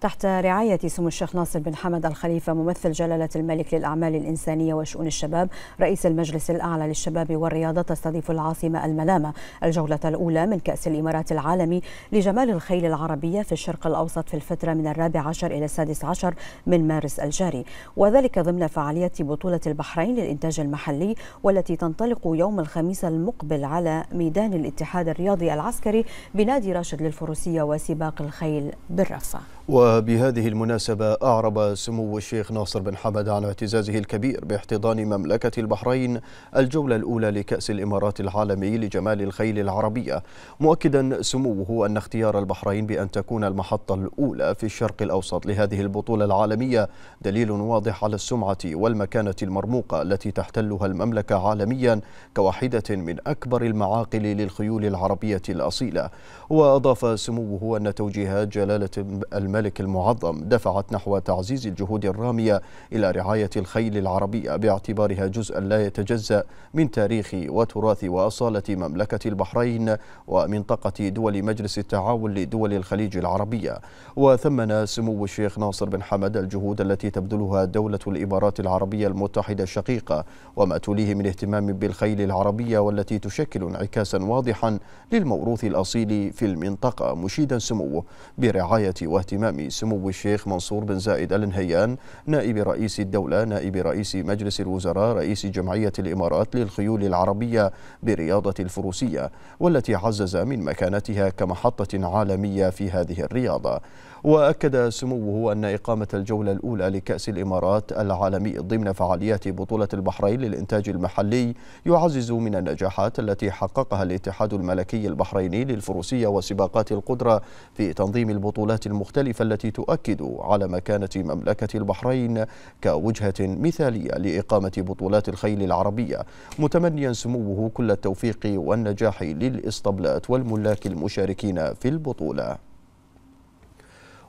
تحت رعاية سمو الشيخ ناصر بن حمد الخليفة ممثل جلالة الملك للأعمال الإنسانية وشؤون الشباب رئيس المجلس الأعلى للشباب والرياضة تستضيف العاصمة الملامة الجولة الأولى من كأس الإمارات العالمي لجمال الخيل العربية في الشرق الأوسط في الفترة من الرابع عشر إلى السادس عشر من مارس الجاري وذلك ضمن فعالية بطولة البحرين للإنتاج المحلي والتي تنطلق يوم الخميس المقبل على ميدان الاتحاد الرياضي العسكري بنادي راشد للفروسية وسباق الخيل بالرفة. و وبهذه المناسبة أعرب سمو الشيخ ناصر بن حمد عن اعتزازه الكبير باحتضان مملكة البحرين الجولة الأولى لكأس الإمارات العالمي لجمال الخيل العربية مؤكدا سموه أن اختيار البحرين بأن تكون المحطة الأولى في الشرق الأوسط لهذه البطولة العالمية دليل واضح على السمعة والمكانة المرموقة التي تحتلها المملكة عالميا كواحدة من أكبر المعاقل للخيول العربية الأصيلة وأضاف سموه أن توجيهات جلالة الملك المعظم دفعت نحو تعزيز الجهود الرامية إلى رعاية الخيل العربية باعتبارها جزءا لا يتجزأ من تاريخ وتراث وأصالة مملكة البحرين ومنطقة دول مجلس التعاون لدول الخليج العربية وثمن سمو الشيخ ناصر بن حمد الجهود التي تبذلها دولة الإمارات العربية المتحدة الشقيقة وما توليه من اهتمام بالخيل العربية والتي تشكل انعكاسا واضحا للموروث الأصيل في المنطقة مشيدا سموه برعاية واهتمام سمو الشيخ منصور بن زايد ال نهيان نائب رئيس الدولة نائب رئيس مجلس الوزراء رئيس جمعية الإمارات للخيول العربية برياضة الفروسية والتي عزز من مكانتها كمحطة عالمية في هذه الرياضة وأكد سموه أن إقامة الجولة الأولى لكأس الإمارات العالمي ضمن فعاليات بطولة البحرين للإنتاج المحلي يعزز من النجاحات التي حققها الاتحاد الملكي البحريني للفروسية وسباقات القدرة في تنظيم البطولات المختلفة التي التي تؤكد على مكانة مملكة البحرين كوجهة مثالية لإقامة بطولات الخيل العربية متمنيا سموه كل التوفيق والنجاح للإسطبلات والملاك المشاركين في البطولة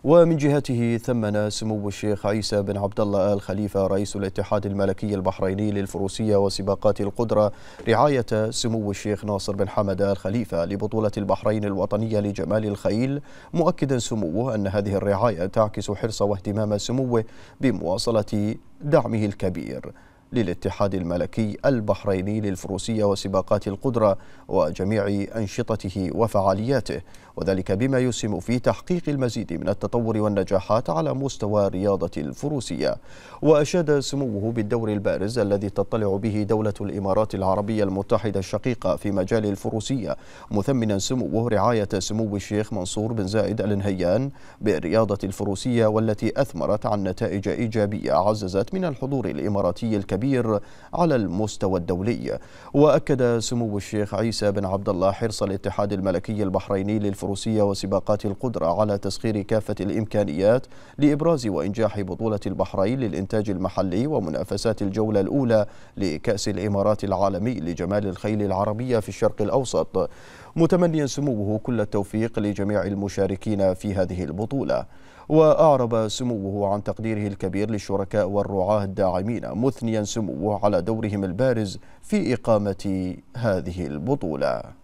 ومن جهته ثمن سمو الشيخ عيسى بن عبد الله آل خليفة رئيس الاتحاد الملكي البحريني للفروسية وسباقات القدرة رعاية سمو الشيخ ناصر بن حمد آل خليفة لبطولة البحرين الوطنية لجمال الخيل مؤكدا سموه أن هذه الرعاية تعكس حرص واهتمام سموه بمواصلة دعمه الكبير للاتحاد الملكي البحريني للفروسية وسباقات القدرة وجميع أنشطته وفعالياته وذلك بما يسهم في تحقيق المزيد من التطور والنجاحات على مستوى رياضة الفروسية وأشاد سموه بالدور البارز الذي تطلع به دولة الإمارات العربية المتحدة الشقيقة في مجال الفروسية مثمنا سموه رعاية سمو الشيخ منصور بن زايد الانهيان برياضة الفروسية والتي أثمرت عن نتائج إيجابية عززت من الحضور الإماراتي الكبير كبير على المستوى الدولي وأكد سمو الشيخ عيسى بن عبد الله حرص الاتحاد الملكي البحريني للفروسية وسباقات القدرة على تسخير كافة الإمكانيات لإبراز وإنجاح بطولة البحرين للإنتاج المحلي ومنافسات الجولة الأولى لكأس الإمارات العالمي لجمال الخيل العربية في الشرق الأوسط متمنيا سموه كل التوفيق لجميع المشاركين في هذه البطولة وأعرب سموه عن تقديره الكبير للشركاء والرعاة الداعمين مثنيا سموه على دورهم البارز في إقامة هذه البطولة